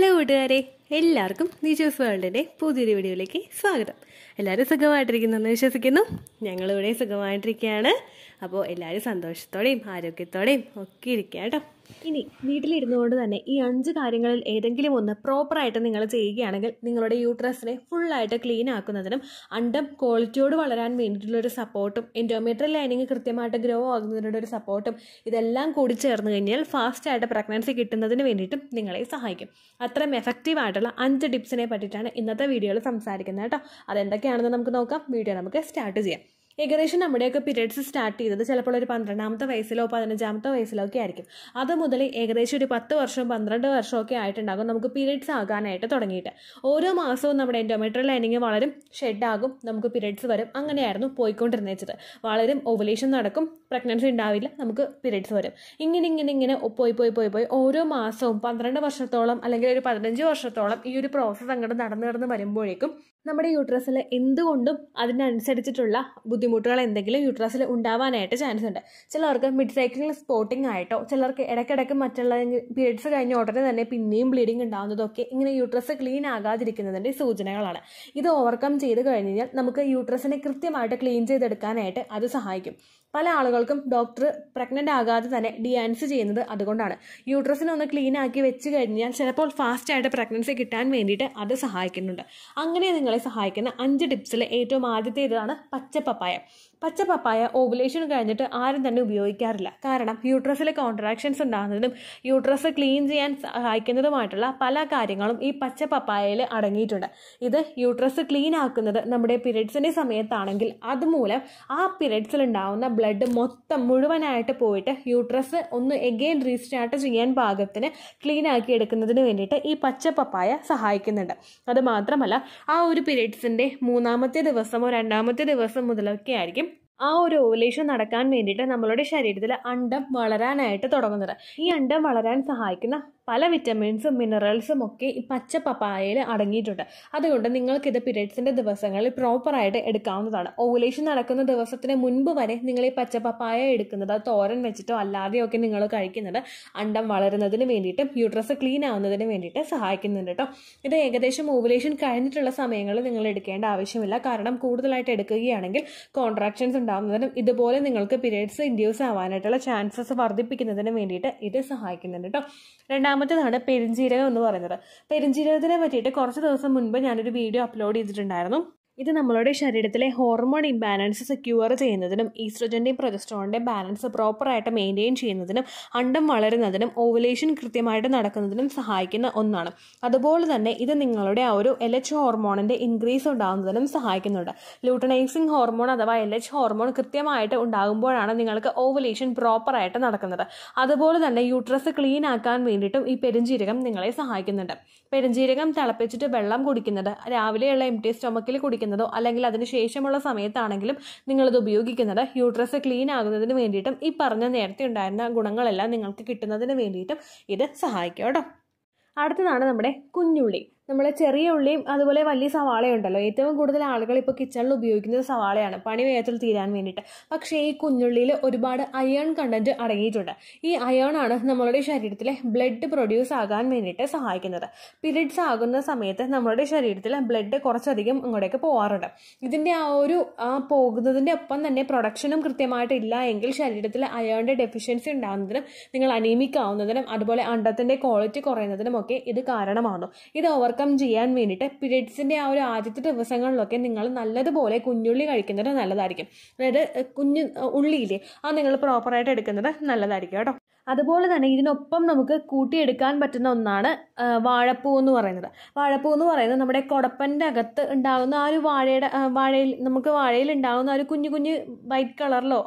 hello കൂട്ടുകാരെ എല്ലാവർക്കും നിജോസ് വേൾഡിൻ്റെ പുതിയൊരു വീഡിയോയിലേക്ക് സ്വാഗതം എല്ലാവരും സുഖമായിട്ടിരിക്കുന്നു എന്ന് വിശ്വസിക്കുന്നു ഞങ്ങളിവിടെ സുഖമായിട്ടിരിക്കുകയാണ് അപ്പോൾ എല്ലാവരും സന്തോഷത്തോടെയും ആരോഗ്യത്തോടെയും ഒക്കെ ഇരിക്കുക കേട്ടോ ഇനി വീട്ടിലിരുന്നുകൊണ്ട് തന്നെ ഈ അഞ്ച് കാര്യങ്ങളിൽ ഏതെങ്കിലും ഒന്ന് പ്രോപ്പറായിട്ട് നിങ്ങൾ ചെയ്യുകയാണെങ്കിൽ നിങ്ങളുടെ യൂട്രസിനെ ഫുള്ളായിട്ട് ക്ലീൻ ആക്കുന്നതിനും അണ്ടം ക്വാളിറ്റിയോട് വളരാൻ വേണ്ടിയിട്ടുള്ളൊരു സപ്പോർട്ടും എൻഡോമീറ്റർ ലൈനിങ് കൃത്യമായിട്ട് ഗ്രോ ആകുന്നതിനുള്ള ഒരു സപ്പോർട്ടും ഇതെല്ലാം കൂടി ചേർന്ന് കഴിഞ്ഞാൽ ഫാസ്റ്റായിട്ട് പ്രഗ്നൻസി കിട്ടുന്നതിന് വേണ്ടിയിട്ടും നിങ്ങളെ സഹായിക്കും അത്രയും ആയിട്ടുള്ള അഞ്ച് ടിപ്സിനെ പറ്റിയിട്ടാണ് ഇന്നത്തെ വീഡിയോയിൽ സംസാരിക്കുന്നത് കേട്ടോ അതെന്തൊക്കെയാണെന്ന് നമുക്ക് നോക്കാം വീഡിയോ നമുക്ക് സ്റ്റാർട്ട് ചെയ്യാം ഏകദേശം നമ്മുടെയൊക്കെ പീരീഡ്സ് സ്റ്റാർട്ട് ചെയ്തത് ചിലപ്പോൾ ഒരു പന്ത്രണ്ടാമത്തെ വയസ്സിലോ പതിനഞ്ചാമത്തെ വയസ്സിലോ ഒക്കെ ആയിരിക്കും അത് മുതൽ ഏകദേശം ഒരു പത്ത് വർഷം പന്ത്രണ്ട് വർഷമൊക്കെ ആയിട്ടുണ്ടാകും നമുക്ക് പീരീഡ്സ് ആകാനായിട്ട് തുടങ്ങിയിട്ട് ഓരോ മാസവും നമ്മുടെ എൻഡോമെട്രിയൽ ലൈനിങ് വളരും ഷെഡാകും നമുക്ക് പീരീഡ്സ് വരും അങ്ങനെയായിരുന്നു പോയിക്കൊണ്ടിരുന്ന വളരും ഓവുലേഷൻ നടക്കും പ്രഗ്നൻസി ഉണ്ടാവില്ല നമുക്ക് പീരീഡ്സ് വരും ഇങ്ങനെ ഇങ്ങനെ ഇങ്ങനെ പോയി പോയി പോയി പോയി ഓരോ മാസവും പന്ത്രണ്ട് വർഷത്തോളം അല്ലെങ്കിൽ ഒരു പതിനഞ്ച് വർഷത്തോളം ഈ ഒരു പ്രോസസ്സ് അങ്ങോട്ട് നടന്നു നടന്ന് വരുമ്പോഴേക്കും നമ്മുടെ യൂട്രസിൽ എന്തുകൊണ്ടും അതിനനുസരിച്ചിട്ടുള്ള ബുദ്ധിമുട്ടുകൾ എന്തെങ്കിലും യൂട്രസിൽ ഉണ്ടാവാനായിട്ട് ചാൻസ് ഉണ്ട് ചിലർക്ക് മിഡ് സൈക്കിളിൽ സ്പോട്ടിംഗ് ആയിട്ടോ ചിലർക്ക് ഇടയ്ക്കിടയ്ക്ക് മറ്റുള്ള പീരീഡ്സ് കഴിഞ്ഞ ഉടനെ തന്നെ പിന്നെയും ബ്ലീഡിങ് ഉണ്ടാകുന്നതൊക്കെ ഇങ്ങനെ യൂട്രസ് ക്ലീൻ ആകാതിരിക്കുന്നതിൻ്റെ സൂചനകളാണ് ഇത് ഓവർകം ചെയ്ത് കഴിഞ്ഞ് കഴിഞ്ഞാൽ നമുക്ക് യൂട്രസിനെ കൃത്യമായിട്ട് ക്ലീൻ ചെയ്തെടുക്കാനായിട്ട് അത് സഹായിക്കും പല ആളുകൾക്കും ഡോക്ടർ പ്രഗ്നൻ്റ് ആകാതെ തന്നെ ഡിയാൻസ് ചെയ്യുന്നത് അതുകൊണ്ടാണ് യൂട്രസിനെ ഒന്ന് ക്ലീൻ ആക്കി വെച്ച് കഴിഞ്ഞാൽ ചിലപ്പോൾ ഫാസ്റ്റായിട്ട് പ്രഗ്നൻസി കിട്ടാൻ വേണ്ടിയിട്ട് അത് സഹായിക്കുന്നുണ്ട് അങ്ങനെ നിങ്ങളെ സഹായിക്കുന്ന അഞ്ച് ടിപ്സിൽ ഏറ്റവും ആദ്യത്തേതാണ് പച്ചപ്പപ്പായ പച്ച പപ്പായ ഓവുലേഷൻ കഴിഞ്ഞിട്ട് ആരും തന്നെ ഉപയോഗിക്കാറില്ല കാരണം യൂട്രസിലെ കോൺട്രാക്ഷൻസ് ഉണ്ടാകുന്നതും യൂട്രസ് ക്ലീൻ ചെയ്യാൻ സഹായിക്കുന്നതുമായിട്ടുള്ള പല കാര്യങ്ങളും ഈ പച്ച പപ്പായയിൽ അടങ്ങിയിട്ടുണ്ട് ഇത് യൂട്രസ് ക്ലീൻ ആക്കുന്നത് നമ്മുടെ പീരീഡ്സിൻ്റെ സമയത്താണെങ്കിൽ അതുമൂലം ആ പീരീഡ്സിൽ ഉണ്ടാകുന്ന ബ്ലഡ് മൊത്തം മുഴുവനായിട്ട് പോയിട്ട് യൂട്രസ് ഒന്ന് എഗെയിൻ റീസ്റ്റാർട്ട് ചെയ്യാൻ പാകത്തിന് ക്ലീൻ ആക്കി എടുക്കുന്നതിന് വേണ്ടിയിട്ട് ഈ പച്ച പപ്പായ സഹായിക്കുന്നുണ്ട് അത് മാത്രമല്ല ആ ഒരു പീരീഡ്സിൻ്റെ മൂന്നാമത്തെ ദിവസമോ രണ്ടാമത്തെ ദിവസം മുതലൊക്കെ ആയിരിക്കും ആ ഒരു ഓവുലേഷൻ നടക്കാൻ വേണ്ടിയിട്ട് നമ്മളുടെ ശരീരത്തിൽ അണ്ടം വളരാനായിട്ട് തുടങ്ങുന്നത് ഈ അണ്ടം വളരാൻ സഹായിക്കുന്ന പല വിറ്റമിൻസും മിനറൽസും ഒക്കെ ഈ പച്ച പപ്പായയിൽ അടങ്ങിയിട്ടുണ്ട് അതുകൊണ്ട് നിങ്ങൾക്കിത് പീരീഡ്സിൻ്റെ ദിവസങ്ങളിൽ പ്രോപ്പറായിട്ട് എടുക്കാവുന്നതാണ് ഓവുലേഷൻ നടക്കുന്ന ദിവസത്തിന് മുൻപ് വരെ നിങ്ങൾ ഈ പച്ച പപ്പായ എടുക്കുന്നത് തോരൻ വെച്ചിട്ടോ അല്ലാതെയോ ഒക്കെ നിങ്ങൾ കഴിക്കുന്നത് അണ്ടം വളരുന്നതിന് വേണ്ടിയിട്ടും യൂട്രസ് ക്ലീൻ ആവുന്നതിന് വേണ്ടിയിട്ട് സഹായിക്കുന്നുണ്ട് കേട്ടോ ഇത് ഏകദേശം ഓവുലേഷൻ കഴിഞ്ഞിട്ടുള്ള സമയങ്ങളിൽ നിങ്ങൾ എടുക്കേണ്ട ആവശ്യമില്ല കാരണം കൂടുതലായിട്ട് എടുക്കുകയാണെങ്കിൽ കോൺട്രാക്ഷൻസ് ഉണ്ടാകുന്നതിനും ഇതുപോലെ നിങ്ങൾക്ക് പിരീഡ്സ് ഇൻഡ്യൂസ് ആവാനായിട്ടുള്ള ചാൻസസ് വർദ്ധിപ്പിക്കുന്നതിന് വേണ്ടിയിട്ട് ഇത് സഹായിക്കുന്നുണ്ട് കേട്ടോ രണ്ടാം രണ്ടാമത്തേതാണ് പെരുംജീരകം എന്ന് പറയുന്നത് പെരുംജീരകത്തിനെ പറ്റിയിട്ട് കുറച്ച് ദിവസം മുൻപ് ഞാനൊരു വീഡിയോ അപ്ലോഡ് ചെയ്തിട്ടുണ്ടായിരുന്നു ഇത് നമ്മളുടെ ശരീരത്തിലെ ഹോർമോൺ ഇംബാലൻസ് സെക്യൂർ ചെയ്യുന്നതിനും ഈസ്ട്രജൻ്റെയും പ്രൊജസ്ട്രോണിൻ്റെ ബാലൻസ് പ്രോപ്പറായിട്ട് മെയിൻറ്റെയിൻ ചെയ്യുന്നതിനും അണ്ടം വളരുന്നതിനും ഓവുലേഷൻ കൃത്യമായിട്ട് നടക്കുന്നതിനും സഹായിക്കുന്ന ഒന്നാണ് അതുപോലെ തന്നെ ഇത് നിങ്ങളുടെ ആ ഒരു എൽ എച്ച് ഹോർമോണിൻ്റെ ഇൻക്രീസ് ഉണ്ടാകുന്നതിനും സഹായിക്കുന്നുണ്ട് ലൂട്ടനൈസിങ് ഹോർമോൺ അഥവാ എൽ എച്ച് ഹോർമോൺ കൃത്യമായിട്ട് ഉണ്ടാകുമ്പോഴാണ് നിങ്ങൾക്ക് ഓവുലേഷൻ പ്രോപ്പറായിട്ട് നടക്കുന്നത് അതുപോലെ തന്നെ യൂട്രസ് ക്ലീൻ ആക്കാൻ വേണ്ടിയിട്ടും ഈ പെരുംജീരകം നിങ്ങളെ സഹായിക്കുന്നുണ്ട് പെരുംജീരകം തിളപ്പിച്ചിട്ട് വെള്ളം കുടിക്കുന്നത് രാവിലെയുള്ള എം ടി സ്റ്റൊമക്കിൽ കുടിക്കുന്നത് ഉപയോഗിക്കുന്നതോ അല്ലെങ്കിൽ ശേഷമുള്ള സമയത്താണെങ്കിലും നിങ്ങളിത് ഉപയോഗിക്കുന്നത് യൂട്രസ് ക്ലീൻ ആകുന്നതിന് വേണ്ടിയിട്ടും ഈ പറഞ്ഞ നേരത്തെ ഉണ്ടായിരുന്ന ഗുണങ്ങളെല്ലാം നിങ്ങൾക്ക് കിട്ടുന്നതിന് വേണ്ടിയിട്ടും ഇത് സഹായിക്കും കേട്ടോ അടുത്തതാണ് നമ്മുടെ കുഞ്ഞുള്ളി നമ്മൾ ചെറിയ ഉള്ളിയും അതുപോലെ വലിയ ഉണ്ടല്ലോ ഏറ്റവും കൂടുതൽ ആളുകൾ ഇപ്പോൾ കിച്ചണിൽ ഉപയോഗിക്കുന്നത് സവാളയാണ് പണി വേഗത്തിൽ തീരാൻ വേണ്ടിയിട്ട് പക്ഷേ ഈ കുഞ്ഞുള്ളിയിൽ ഒരുപാട് അയേൺ കണ്ടന്റ് അടങ്ങിയിട്ടുണ്ട് ഈ അയേൺ ആണ് നമ്മളുടെ ശരീരത്തിലെ ബ്ലഡ് പ്രൊഡ്യൂസ് ആകാൻ വേണ്ടിയിട്ട് സഹായിക്കുന്നത് പിരീഡ്സ് ആകുന്ന സമയത്ത് നമ്മളുടെ ശരീരത്തിൽ ബ്ലഡ് കുറച്ചധികം ഇങ്ങോട്ടേക്ക് പോകാറുണ്ട് ഇതിൻ്റെ ആ ഒരു ആ പോകുന്നതിൻ്റെ ഒപ്പം തന്നെ പ്രൊഡക്ഷനും കൃത്യമായിട്ടില്ല എങ്കിൽ ശരീരത്തിൽ അയേണിൻ്റെ ഡെഫിഷ്യൻസി ഉണ്ടാകുന്നതിനും നിങ്ങൾ അനീമിക്കാവുന്നതിനും അതുപോലെ അണ്ടത്തിൻ്റെ ക്വാളിറ്റി കുറയുന്നതിനും ഒക്കെ ഇത് കാരണമാകുന്നു ഇത് ഓവർ ഓവർകം ചെയ്യാൻ വേണ്ടിയിട്ട് പീരീഡ്സിൻ്റെ ആ ഒരു ആദ്യത്തെ ദിവസങ്ങളിലൊക്കെ നിങ്ങൾ നല്ലതുപോലെ കുഞ്ഞുള്ളി കഴിക്കുന്നത് നല്ലതായിരിക്കും അതായത് കുഞ്ഞു ഉള്ളിയില്ലേ അത് നിങ്ങൾ പ്രോപ്പറായിട്ട് എടുക്കുന്നത് നല്ലതായിരിക്കും കേട്ടോ അതുപോലെ തന്നെ ഇതിനൊപ്പം നമുക്ക് കൂട്ടിയെടുക്കാൻ പറ്റുന്ന ഒന്നാണ് വാഴപ്പൂ എന്ന് പറയുന്നത് വാഴപ്പൂ എന്ന് പറയുന്നത് നമ്മുടെ കുടപ്പൻ്റെ അകത്ത് ഉണ്ടാകുന്ന ആ ഒരു വാഴയുടെ വാഴയിൽ നമുക്ക് വാഴയിൽ ഉണ്ടാകുന്ന ഒരു കുഞ്ഞു കുഞ്ഞു വൈറ്റ് കളറിലോ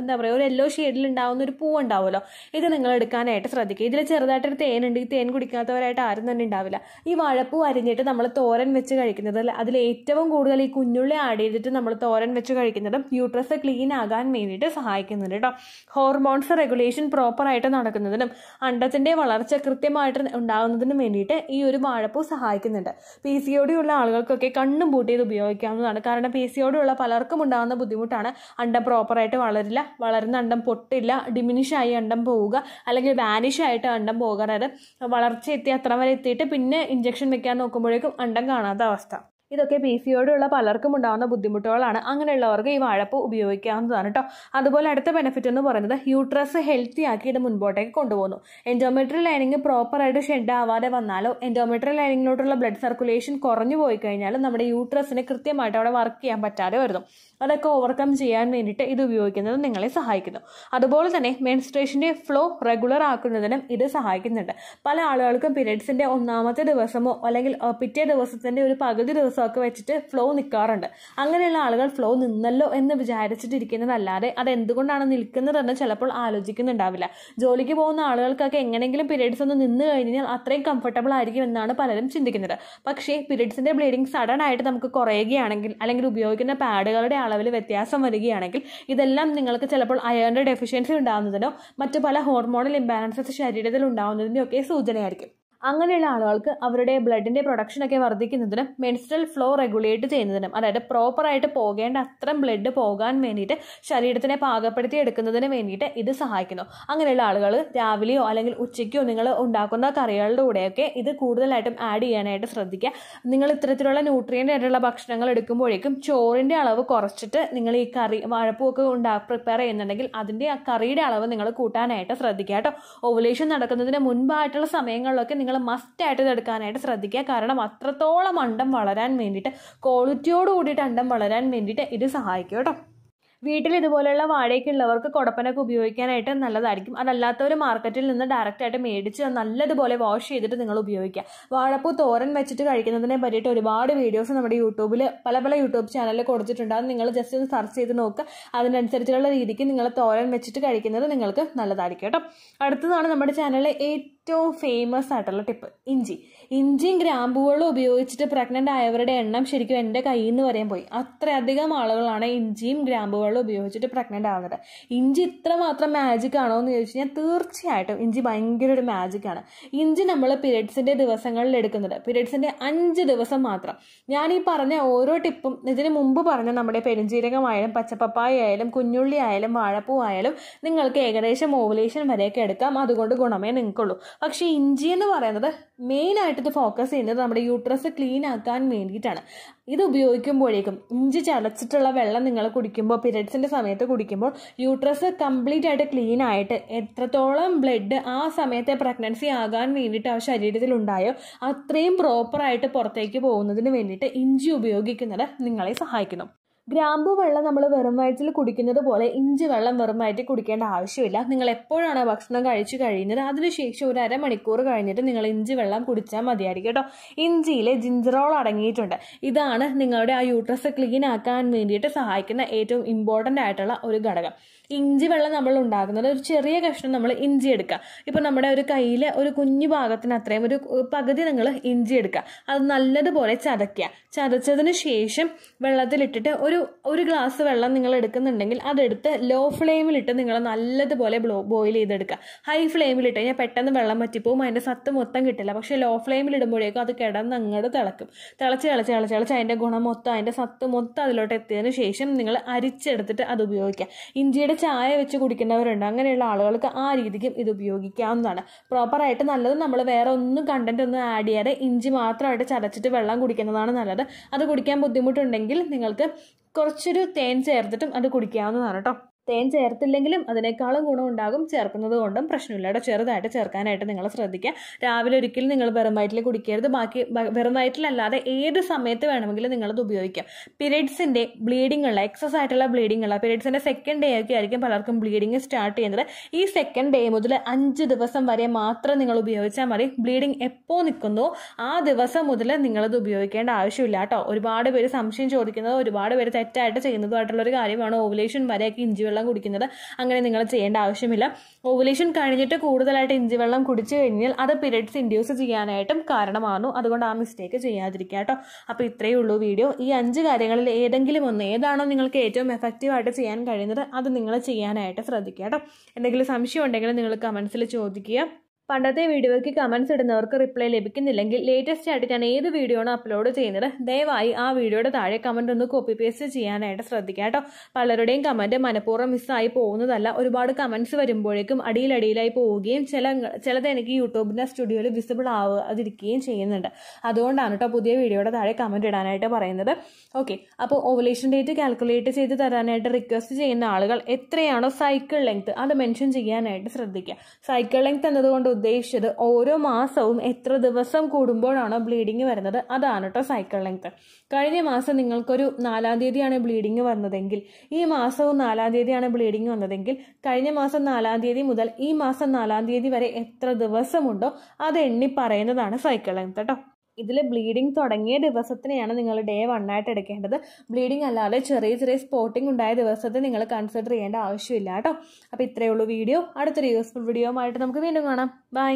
എന്താ പറയുക ഒരു യെല്ലോ ഷെയ്ഡിൽ ഉണ്ടാകുന്ന ഒരു പൂ ഉണ്ടാവുമല്ലോ ഇത് നിങ്ങൾ എടുക്കാനായിട്ട് ശ്രദ്ധിക്കുക ഇതിൽ ചെറുതായിട്ടൊരു തേനുണ്ട് ഈ തേൻ കുടിക്കാത്തവരായിട്ട് ആരും തന്നെ ഉണ്ടാവില്ല ഈ വാഴപ്പൂ അരിഞ്ഞിട്ട് നമ്മൾ തോരൻ വെച്ച് കഴിക്കുന്നത് അതിൽ ഏറ്റവും കൂടുതൽ ഈ കുഞ്ഞുള്ളി ആഡ് ചെയ്തിട്ട് നമ്മൾ തോരൻ വെച്ച് കഴിക്കുന്നതും യൂട്രസ് ക്ലീൻ ആകാൻ വേണ്ടിയിട്ട് സഹായിക്കുന്നുണ്ട് കേട്ടോ ഹോർമോൺസ് റെഗുലേഷൻ പ്രോപ്പറായിട്ട് കൃത്യമായിട്ട് നടക്കുന്നതിനും അണ്ടത്തിൻ്റെ വളർച്ച കൃത്യമായിട്ട് ഉണ്ടാകുന്നതിനും വേണ്ടിയിട്ട് ഈ ഒരു വാഴപ്പൂ സഹായിക്കുന്നുണ്ട് പി സി ഒ ആളുകൾക്കൊക്കെ കണ്ണും പൂട്ടി ഇത് ഉപയോഗിക്കാവുന്നതാണ് കാരണം പി സി ഒ ഡി ഉള്ള പലർക്കും ഉണ്ടാകുന്ന ബുദ്ധിമുട്ടാണ് അണ്ടം പ്രോപ്പറായിട്ട് വളരില്ല വളരുന്ന അണ്ടം പൊട്ടില്ല ഡിമിനിഷ് ആയി അണ്ടം പോവുക അല്ലെങ്കിൽ വാനിഷ് ആയിട്ട് അണ്ടം പോകുക അതായത് വളർച്ച എത്തി അത്ര വരെ എത്തിയിട്ട് പിന്നെ ഇഞ്ചക്ഷൻ വെക്കാൻ നോക്കുമ്പോഴേക്കും അണ്ടം കാണാത്ത അവസ്ഥ ഇതൊക്കെ പി സി ഒടിയുള്ള പലർക്കും ഉണ്ടാകുന്ന ബുദ്ധിമുട്ടുകളാണ് അങ്ങനെയുള്ളവർക്ക് ഈ വാഴപ്പ് ഉപയോഗിക്കാവുന്നതാണ് കേട്ടോ അതുപോലെ അടുത്ത ബെനിഫിറ്റ് എന്ന് പറയുന്നത് യൂട്രസ് ഹെൽത്തി ആക്കി മുൻപോട്ടേക്ക് കൊണ്ടുപോകുന്നു എൻഡോമെട്രിയൽ ലൈനിങ് പ്രോപ്പറായിട്ട് ഷെഡ് ആവാതെ വന്നാലോ എൻഡോമെട്രിയൽ ലൈനിങ്ങിലോട്ടുള്ള ബ്ലഡ് സർക്കുലേഷൻ കുറഞ്ഞു പോയി കഴിഞ്ഞാലും നമ്മുടെ യൂട്രസിന് കൃത്യമായിട്ട് അവിടെ വർക്ക് ചെയ്യാൻ പറ്റാതെ വരുന്നു അതൊക്കെ ഓവർകം ചെയ്യാൻ വേണ്ടിയിട്ട് ഇത് ഉപയോഗിക്കുന്നത് നിങ്ങളെ സഹായിക്കുന്നു അതുപോലെ തന്നെ മെൻസ്ട്രേഷൻ്റെ ഫ്ലോ റെഗുലർ ആക്കുന്നതിനും ഇത് സഹായിക്കുന്നുണ്ട് പല ആളുകൾക്കും പീരീഡ്സിൻ്റെ ഒന്നാമത്തെ ദിവസമോ അല്ലെങ്കിൽ പിറ്റേ ദിവസത്തിൻ്റെ ഒരു പകുതി ദിവസം ഒക്കെ വെച്ചിട്ട് ഫ്ലോ നിൽക്കാറുണ്ട് അങ്ങനെയുള്ള ആളുകൾ ഫ്ലോ നിന്നല്ലോ എന്ന് വിചാരിച്ചിട്ടിരിക്കുന്നതല്ലാതെ അത് എന്തുകൊണ്ടാണ് നിൽക്കുന്നതെന്ന് ചിലപ്പോൾ ആലോചിക്കുന്നുണ്ടാവില്ല ജോലിക്ക് പോകുന്ന ആളുകൾക്കൊക്കെ എങ്ങനെങ്കിലും പീരീഡ്സ് ഒന്ന് നിന്ന് കഴിഞ്ഞാൽ അത്രയും കംഫർട്ടബിൾ ആയിരിക്കും എന്നാണ് പലരും ചിന്തിക്കുന്നത് പക്ഷേ പീരീഡ്സിൻ്റെ ബ്ലീഡിങ് സഡൻ ആയിട്ട് നമുക്ക് കുറയുകയാണെങ്കിൽ അല്ലെങ്കിൽ ഉപയോഗിക്കുന്ന പാഡുകളുടെ അളവിൽ വ്യത്യാസം വരികയാണെങ്കിൽ ഇതെല്ലാം നിങ്ങൾക്ക് ചിലപ്പോൾ അയറിൻ്റെ ഡെഫിഷ്യൻസി ഉണ്ടാകുന്നതിനോ മറ്റു പല ഹോർമോണൽ ഇംബാലൻസസ് ശരീരത്തിൽ ഉണ്ടാകുന്നതിൻ്റെയൊക്കെ സൂചനയായിരിക്കും അങ്ങനെയുള്ള ആളുകൾക്ക് അവരുടെ ബ്ലഡിൻ്റെ പ്രൊഡക്ഷനൊക്കെ വർദ്ധിക്കുന്നതിനും മെൻസ്ട്രൽ ഫ്ലോ റെഗുലേറ്റ് ചെയ്യുന്നതിനും അതായത് പ്രോപ്പറായിട്ട് പോകേണ്ട അത്രയും ബ്ലഡ് പോകാൻ വേണ്ടിയിട്ട് ശരീരത്തിനെ പാകപ്പെടുത്തി എടുക്കുന്നതിന് വേണ്ടിയിട്ട് ഇത് സഹായിക്കുന്നു അങ്ങനെയുള്ള ആളുകൾ രാവിലെയോ അല്ലെങ്കിൽ ഉച്ചയ്ക്കോ നിങ്ങൾ ഉണ്ടാക്കുന്ന കറികളുടെ കൂടെയൊക്കെ ഇത് കൂടുതലായിട്ടും ആഡ് ചെയ്യാനായിട്ട് ശ്രദ്ധിക്കുക നിങ്ങൾ ഇത്തരത്തിലുള്ള ന്യൂട്രിയൻ്റ് ആയിട്ടുള്ള ഭക്ഷണങ്ങൾ എടുക്കുമ്പോഴേക്കും ചോറിൻ്റെ അളവ് കുറച്ചിട്ട് നിങ്ങൾ ഈ കറി വാഴപ്പൊക്കെ ഉണ്ടാ പ്രിപ്പയർ ചെയ്യുന്നുണ്ടെങ്കിൽ അതിൻ്റെ ആ കറിയുടെ അളവ് നിങ്ങൾ കൂട്ടാനായിട്ട് ശ്രദ്ധിക്കുക കേട്ടോ ഓവുലേഷൻ നടക്കുന്നതിന് മുൻപായിട്ടുള്ള സമയങ്ങളിലൊക്കെ നിങ്ങൾ മസ്റ്റായിട്ട് ഇത് എടുക്കാനായിട്ട് ശ്രദ്ധിക്കുക കാരണം അത്രത്തോളം അണ്ടം വളരാൻ വേണ്ടിയിട്ട് ക്വാളിറ്റിയോട് കൂടിയിട്ട് അണ്ടം വളരാൻ വേണ്ടിയിട്ട് ഇത് സഹായിക്കും കേട്ടോ വീട്ടിൽ ഇതുപോലെയുള്ള വാഴയൊക്കെ ഉള്ളവർക്ക് കുടപ്പനൊക്കെ ഉപയോഗിക്കാനായിട്ട് നല്ലതായിരിക്കും അതല്ലാത്തവർ മാർക്കറ്റിൽ നിന്ന് ഡയറക്റ്റായിട്ട് മേടിച്ച് നല്ലതുപോലെ വാഷ് ചെയ്തിട്ട് നിങ്ങൾ ഉപയോഗിക്കുക വാഴപ്പൂ തോരൻ വെച്ചിട്ട് കഴിക്കുന്നതിനെ പറ്റിയിട്ട് ഒരുപാട് വീഡിയോസ് നമ്മുടെ യൂട്യൂബിൽ പല പല യൂട്യൂബ് ചാനലിൽ കൊടുത്തിട്ടുണ്ട് അത് നിങ്ങൾ ജസ്റ്റ് ഒന്ന് സെർച്ച് ചെയ്ത് നോക്കുക അതിനനുസരിച്ചുള്ള രീതിക്ക് നിങ്ങൾ തോരൻ വെച്ചിട്ട് കഴിക്കുന്നത് നിങ്ങൾക്ക് നല്ലതായിരിക്കും കേട്ടോ അടുത്തതാണ് നമ്മുടെ ചാനലിലെ ഏറ്റവും ഏറ്റവും ഫേമസ് ആയിട്ടുള്ള ടിപ്പ് ഇഞ്ചി ഇഞ്ചിയും ഗ്രാമ്പുകളും ഉപയോഗിച്ചിട്ട് പ്രഗ്നൻ്റ് ആയവരുടെ എണ്ണം ശരിക്കും എൻ്റെ കയ്യിൽ നിന്ന് പറയാൻ പോയി അത്രയധികം ആളുകളാണ് ഇഞ്ചിയും ഗ്രാമ്പുകളും ഉപയോഗിച്ചിട്ട് പ്രഗ്നൻ്റ് ആവുന്നത് ഇഞ്ചി ഇത്ര മാത്രം മാജിക് ആണോ എന്ന് ചോദിച്ചു കഴിഞ്ഞാൽ തീർച്ചയായിട്ടും ഇഞ്ചി ഭയങ്കര ഒരു മാജിക് ആണ് ഇഞ്ചി നമ്മൾ പീരീഡ്സിൻ്റെ ദിവസങ്ങളിൽ എടുക്കുന്നത് പീരീഡ്സിൻ്റെ അഞ്ച് ദിവസം മാത്രം ഞാൻ ഈ പറഞ്ഞ ഓരോ ടിപ്പും ഇതിന് മുമ്പ് പറഞ്ഞ നമ്മുടെ പെരുംജീരകമായാലും പച്ചപ്പപ്പായ ആയാലും കുഞ്ഞുള്ളി ആയാലും വാഴപ്പൂ ആയാലും നിങ്ങൾക്ക് ഏകദേശം ഓവുലേഷൻ വരെയൊക്കെ എടുക്കാം അതുകൊണ്ട് ഗുണമേ നിങ്ങൾക്കുള്ളൂ പക്ഷേ ഇഞ്ചി എന്ന് പറയുന്നത് മെയിനായിട്ട് ഫോക്കസ് ചെയ്യുന്നത് നമ്മുടെ യൂട്രസ് ക്ലീൻ ആക്കാൻ വേണ്ടിയിട്ടാണ് ഇത് ഉപയോഗിക്കുമ്പോഴേക്കും ഇഞ്ചി ചതച്ചിട്ടുള്ള വെള്ളം നിങ്ങൾ കുടിക്കുമ്പോൾ പീരിയഡ്സിൻ്റെ സമയത്ത് കുടിക്കുമ്പോൾ യൂട്രസ് കംപ്ലീറ്റ് ആയിട്ട് ക്ലീൻ ആയിട്ട് എത്രത്തോളം ബ്ലഡ് ആ സമയത്തെ പ്രഗ്നൻസി ആകാൻ വേണ്ടിയിട്ട് ആ ശരീരത്തിൽ ഉണ്ടായോ അത്രയും പ്രോപ്പറായിട്ട് പുറത്തേക്ക് പോകുന്നതിന് വേണ്ടിയിട്ട് ഇഞ്ചി ഉപയോഗിക്കുന്നത് നിങ്ങളെ സഹായിക്കുന്നു ഗ്രാമ്പു വെള്ളം നമ്മൾ വെറും വയറ്റിൽ കുടിക്കുന്നത് പോലെ ഇഞ്ചി വെള്ളം വെറും വയറ്റിൽ കുടിക്കേണ്ട ആവശ്യമില്ല നിങ്ങൾ എപ്പോഴാണ് ഭക്ഷണം കഴിച്ചു കഴിയുന്നത് അതിനുശേഷം ഒരു അരമണിക്കൂർ കഴിഞ്ഞിട്ട് നിങ്ങൾ ഇഞ്ചി വെള്ളം കുടിച്ചാൽ മതിയായിരിക്കും കേട്ടോ ഇഞ്ചിയിലെ ജിഞ്ചറോൾ അടങ്ങിയിട്ടുണ്ട് ഇതാണ് നിങ്ങളുടെ ആ യൂട്രസ് ക്ലീൻ ആക്കാൻ വേണ്ടിയിട്ട് സഹായിക്കുന്ന ഏറ്റവും ഇമ്പോർട്ടൻ്റ് ആയിട്ടുള്ള ഒരു ഘടകം ഇഞ്ചി വെള്ളം നമ്മൾ ഉണ്ടാക്കുന്നത് ഒരു ചെറിയ കഷ്ണം നമ്മൾ ഇഞ്ചി എടുക്കുക ഇപ്പോൾ നമ്മുടെ ഒരു കയ്യിലെ ഒരു കുഞ്ഞു ഭാഗത്തിന് അത്രയും ഒരു പകുതി നിങ്ങൾ ഇഞ്ചി എടുക്കുക അത് നല്ലതുപോലെ ചതയ്ക്കുക ചതച്ചതിന് ശേഷം വെള്ളത്തിലിട്ടിട്ട് ഒരു ഒരു ഗ്ലാസ് വെള്ളം നിങ്ങൾ എടുക്കുന്നുണ്ടെങ്കിൽ അതെടുത്ത് ലോ ഫ്ലെയിമിലിട്ട് നിങ്ങൾ നല്ലതുപോലെ ബ്ലോ ബോയിൽ ചെയ്തെടുക്കുക ഹൈ ഫ്ലെയിമിലിട്ട് കഴിഞ്ഞാൽ പെട്ടെന്ന് വെള്ളം പറ്റിപ്പോവും അതിൻ്റെ സത്ത് മൊത്തം കിട്ടില്ല പക്ഷേ ലോ ഫ്ലെയിമിലിടുമ്പോഴേക്കും അത് കിടന്ന് അങ്ങോട്ട് തിളക്കും തിളച്ച് തിളച്ച് തിളച്ച് തിളച്ച് അതിൻ്റെ ഗുണം മൊത്തം അതിൻ്റെ സത്ത് മൊത്തം അതിലോട്ട് എത്തിയതിന് ശേഷം നിങ്ങൾ അരിച്ചെടുത്തിട്ട് അത് ഉപയോഗിക്കുക ഇഞ്ചിയുടെ ചായ വെച്ച് കുടിക്കുന്നവരുണ്ട് അങ്ങനെയുള്ള ആളുകൾക്ക് ആ രീതിക്കും ഇത് ഉപയോഗിക്കാവുന്നതാണ് പ്രോപ്പറായിട്ട് നല്ലത് നമ്മൾ വേറെ ഒന്നും കണ്ടൻറ്റ് ഒന്നും ആഡ് ചെയ്യാതെ ഇഞ്ചി മാത്രമായിട്ട് ചതച്ചിട്ട് വെള്ളം കുടിക്കുന്നതാണ് നല്ലത് അത് കുടിക്കാൻ ബുദ്ധിമുട്ടുണ്ടെങ്കിൽ നിങ്ങൾക്ക് കുറച്ചൊരു തേൻ ചേർത്തിട്ടും അത് കുടിക്കാവുന്നതാണ് കേട്ടോ തേൻ ചേർത്തില്ലെങ്കിലും അതിനേക്കാളും ഉണ്ടാകും ചേർക്കുന്നത് കൊണ്ടും പ്രശ്നമില്ല കേട്ടോ ചെറുതായിട്ട് ചേർക്കാനായിട്ട് നിങ്ങൾ ശ്രദ്ധിക്കുക രാവിലെ ഒരിക്കലും നിങ്ങൾ വെറും വയറ്റിൽ കുടിക്കരുത് ബാക്കി വെറും വയറ്റിലല്ലാതെ ഏത് സമയത്ത് വേണമെങ്കിലും നിങ്ങളത് ഉപയോഗിക്കാം പിരീഡ്സിന്റെ ബ്ലീഡിങ്ങുള്ള എക്സസ് ആയിട്ടുള്ള ബ്ലീഡിങ്ങുള്ള പിരീഡ്സിന്റെ സെക്കൻഡ് ഡേ ഒക്കെ ആയിരിക്കും പലർക്കും ബ്ലീഡിങ് സ്റ്റാർട്ട് ചെയ്യുന്നത് ഈ സെക്കൻഡ് ഡേ മുതൽ അഞ്ച് ദിവസം വരെ മാത്രം നിങ്ങൾ ഉപയോഗിച്ചാൽ മതി ബ്ലീഡിങ് എപ്പോൾ നിൽക്കുന്നു ആ ദിവസം മുതൽ നിങ്ങളത് ഉപയോഗിക്കേണ്ട ആവശ്യമില്ല കേട്ടോ ഒരുപാട് പേര് സംശയം ചോദിക്കുന്നത് ഒരുപാട് പേര് തെറ്റായിട്ട് ചെയ്യുന്നതുമായിട്ടുള്ള ഒരു കാര്യമാണ് ഓവുലേഷൻ വരെയൊക്കെ ഇഞ്ചി വെള്ളം കുടിക്കുന്നത് അങ്ങനെ നിങ്ങൾ ചെയ്യേണ്ട ആവശ്യമില്ല ഓവുലേഷൻ കഴിഞ്ഞിട്ട് കൂടുതലായിട്ട് ഇഞ്ചി വെള്ളം കുടിച്ചു കഴിഞ്ഞാൽ അത് പിരീഡ്സ് ഇൻഡ്യൂസ് ചെയ്യാനായിട്ടും കാരണമാകുന്നു അതുകൊണ്ട് ആ മിസ്റ്റേക്ക് ചെയ്യാതിരിക്കുക കേട്ടോ അപ്പോൾ ഇത്രയേ ഉള്ളൂ വീഡിയോ ഈ അഞ്ച് കാര്യങ്ങളിൽ ഏതെങ്കിലും ഒന്ന് ഏതാണോ നിങ്ങൾക്ക് ഏറ്റവും എഫക്റ്റീവായിട്ട് ചെയ്യാൻ കഴിയുന്നത് അത് നിങ്ങൾ ചെയ്യാനായിട്ട് ശ്രദ്ധിക്കുക കേട്ടോ എന്തെങ്കിലും സംശയം ഉണ്ടെങ്കിൽ നിങ്ങൾ കമൻസിൽ ചോദിക്കുക പണ്ടത്തെ വീഡിയോയ്ക്ക് കമൻസ് ഇടുന്നവർക്ക് റിപ്ലൈ ലഭിക്കുന്നില്ലെങ്കിൽ ലേറ്റസ്റ്റ് ആയിട്ട് ഞാൻ ഏത് വീഡിയോ ആണ് അപ്ലോഡ് ചെയ്യുന്നത് ദയവായി ആ വീഡിയോയുടെ താഴെ കമൻ്റ് ഒന്ന് കോപ്പി പേസ്റ്റ് ചെയ്യാനായിട്ട് ശ്രദ്ധിക്കുക കേട്ടോ പലരുടെയും കമൻറ്റ് മനഃപൂർവ്വം മിസ്സായി പോകുന്നതല്ല ഒരുപാട് കമൻസ് വരുമ്പോഴേക്കും അടിയിലടിയിലായി പോവുകയും ചില ചിലത് എനിക്ക് യൂട്യൂബിൻ്റെ സ്റ്റുഡിയോയിൽ വിസിബിൾ ആവാതിരിക്കുകയും ചെയ്യുന്നുണ്ട് അതുകൊണ്ടാണ് കേട്ടോ പുതിയ വീഡിയോയുടെ താഴെ കമൻറ്റ് ഇടാനായിട്ട് പറയുന്നത് ഓക്കെ അപ്പോൾ ഓവലേഷൻ ഡേറ്റ് കാൽക്കുലേറ്റ് ചെയ്ത് തരാനായിട്ട് റിക്വസ്റ്റ് ചെയ്യുന്ന ആളുകൾ എത്രയാണോ സൈക്കിൾ ലെങ്ത് അത് മെൻഷൻ ചെയ്യാനായിട്ട് ശ്രദ്ധിക്കുക സൈക്കിൾ ലെങ്ത് എന്നതുകൊണ്ട് ഉദ്ദേശിച്ചത് ഓരോ മാസവും എത്ര ദിവസം കൂടുമ്പോഴാണോ ബ്ലീഡിങ് വരുന്നത് അതാണ് കേട്ടോ സൈക്കിൾ ലെങ്ത് കഴിഞ്ഞ മാസം നിങ്ങൾക്കൊരു നാലാം തീയതിയാണ് ബ്ലീഡിങ് വന്നതെങ്കിൽ ഈ മാസവും നാലാം തീയതിയാണ് ബ്ലീഡിങ് വന്നതെങ്കിൽ കഴിഞ്ഞ മാസം നാലാം തീയതി മുതൽ ഈ മാസം നാലാം തീയതി വരെ എത്ര ദിവസമുണ്ടോ അത് എണ്ണി പറയുന്നതാണ് സൈക്കിൾ ലെങ്ത് കേട്ടോ ഇതിൽ ബ്ലീഡിങ് തുടങ്ങിയ ദിവസത്തിനെയാണ് നിങ്ങൾ ഡേ വൺ ആയിട്ട് എടുക്കേണ്ടത് ബ്ലീഡിങ് അല്ലാതെ ചെറിയ ചെറിയ സ്പോട്ടിംഗ് ഉണ്ടായ ദിവസത്തെ നിങ്ങൾ കൺസിഡർ ചെയ്യേണ്ട ആവശ്യമില്ല കേട്ടോ അപ്പോൾ ഇത്രയേ ഉള്ളൂ വീഡിയോ അടുത്തൊരു യൂസ്ഫുൾ വീഡിയോ ആയിട്ട് നമുക്ക് വീണ്ടും കാണാം ബൈ